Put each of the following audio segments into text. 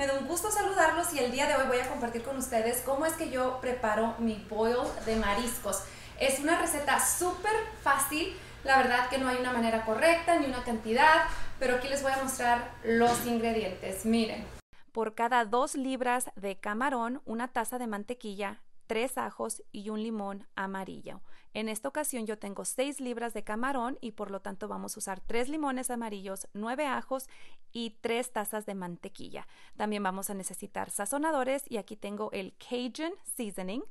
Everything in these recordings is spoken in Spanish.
Me da un gusto saludarlos y el día de hoy voy a compartir con ustedes cómo es que yo preparo mi boil de mariscos. Es una receta súper fácil, la verdad que no hay una manera correcta ni una cantidad, pero aquí les voy a mostrar los ingredientes. Miren. Por cada dos libras de camarón, una taza de mantequilla, tres ajos y un limón amarillo. En esta ocasión yo tengo seis libras de camarón y por lo tanto vamos a usar tres limones amarillos, nueve ajos y tres tazas de mantequilla. También vamos a necesitar sazonadores y aquí tengo el Cajun Seasoning.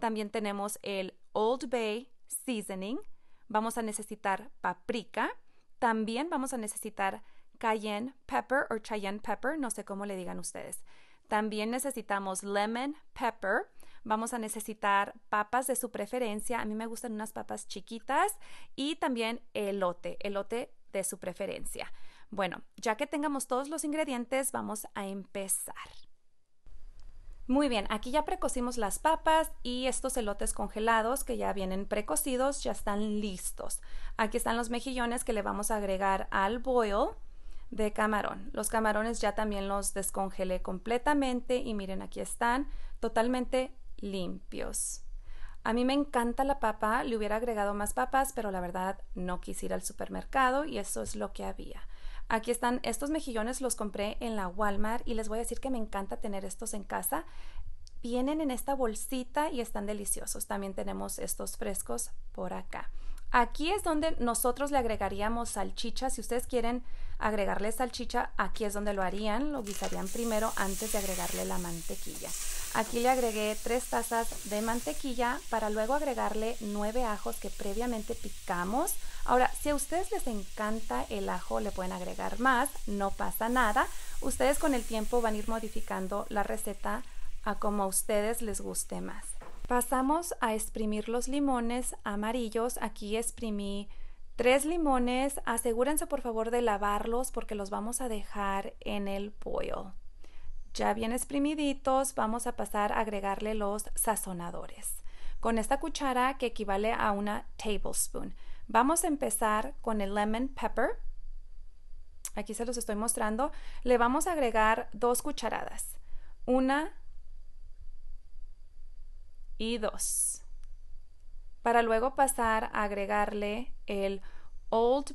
También tenemos el Old Bay Seasoning. Vamos a necesitar paprika. También vamos a necesitar cayenne pepper o cayenne pepper, no sé cómo le digan ustedes. También necesitamos lemon pepper Vamos a necesitar papas de su preferencia. A mí me gustan unas papas chiquitas y también elote, elote de su preferencia. Bueno, ya que tengamos todos los ingredientes, vamos a empezar. Muy bien, aquí ya precocimos las papas y estos elotes congelados que ya vienen precocidos, ya están listos. Aquí están los mejillones que le vamos a agregar al boil de camarón. Los camarones ya también los descongelé completamente y miren, aquí están totalmente limpios. A mí me encanta la papa, le hubiera agregado más papas, pero la verdad no quise ir al supermercado y eso es lo que había. Aquí están, estos mejillones los compré en la Walmart y les voy a decir que me encanta tener estos en casa. Vienen en esta bolsita y están deliciosos. También tenemos estos frescos por acá. Aquí es donde nosotros le agregaríamos salchicha. Si ustedes quieren agregarle salchicha, aquí es donde lo harían, lo guisarían primero antes de agregarle la mantequilla. Aquí le agregué tres tazas de mantequilla para luego agregarle nueve ajos que previamente picamos. Ahora, si a ustedes les encanta el ajo, le pueden agregar más, no pasa nada. Ustedes con el tiempo van a ir modificando la receta a como a ustedes les guste más. Pasamos a exprimir los limones amarillos. Aquí exprimí Tres limones, asegúrense por favor de lavarlos porque los vamos a dejar en el pollo. Ya bien exprimiditos, vamos a pasar a agregarle los sazonadores. Con esta cuchara que equivale a una tablespoon. Vamos a empezar con el lemon pepper. Aquí se los estoy mostrando. Le vamos a agregar dos cucharadas. Una y dos para luego pasar a agregarle el Old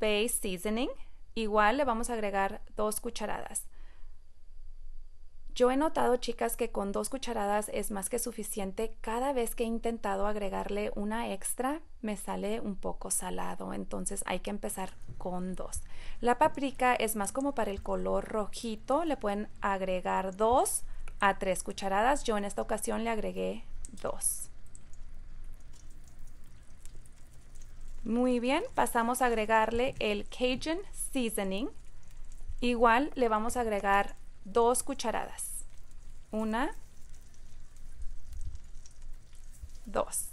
Bay Seasoning. Igual le vamos a agregar dos cucharadas. Yo he notado, chicas, que con dos cucharadas es más que suficiente. Cada vez que he intentado agregarle una extra, me sale un poco salado. Entonces hay que empezar con dos. La paprika es más como para el color rojito. Le pueden agregar dos a tres cucharadas. Yo en esta ocasión le agregué dos. Muy bien, pasamos a agregarle el Cajun Seasoning. Igual le vamos a agregar dos cucharadas. Una, dos.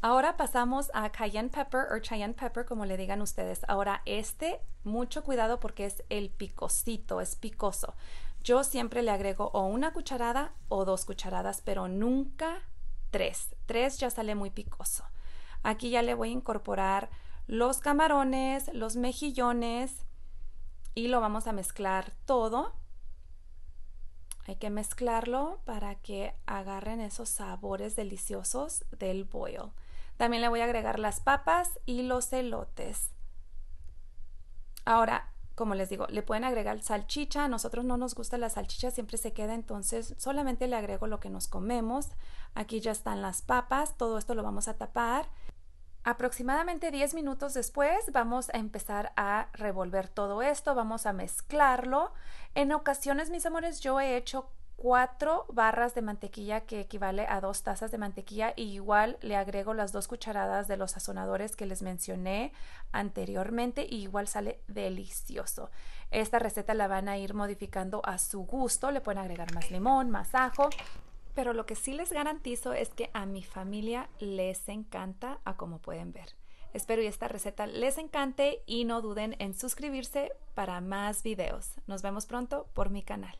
Ahora pasamos a cayenne pepper o cayenne pepper, como le digan ustedes. Ahora, este, mucho cuidado porque es el picosito, es picoso. Yo siempre le agrego o una cucharada o dos cucharadas, pero nunca tres. Tres ya sale muy picoso. Aquí ya le voy a incorporar los camarones, los mejillones y lo vamos a mezclar todo. Hay que mezclarlo para que agarren esos sabores deliciosos del boil. También le voy a agregar las papas y los elotes. Ahora, como les digo, le pueden agregar salchicha. A nosotros no nos gusta la salchicha, siempre se queda, entonces solamente le agrego lo que nos comemos. Aquí ya están las papas, todo esto lo vamos a tapar. Aproximadamente 10 minutos después vamos a empezar a revolver todo esto, vamos a mezclarlo. En ocasiones, mis amores, yo he hecho cuatro barras de mantequilla que equivale a dos tazas de mantequilla y igual le agrego las dos cucharadas de los sazonadores que les mencioné anteriormente y igual sale delicioso. Esta receta la van a ir modificando a su gusto, le pueden agregar más limón, más ajo, pero lo que sí les garantizo es que a mi familia les encanta, a como pueden ver. Espero y esta receta les encante y no duden en suscribirse para más videos. Nos vemos pronto por mi canal.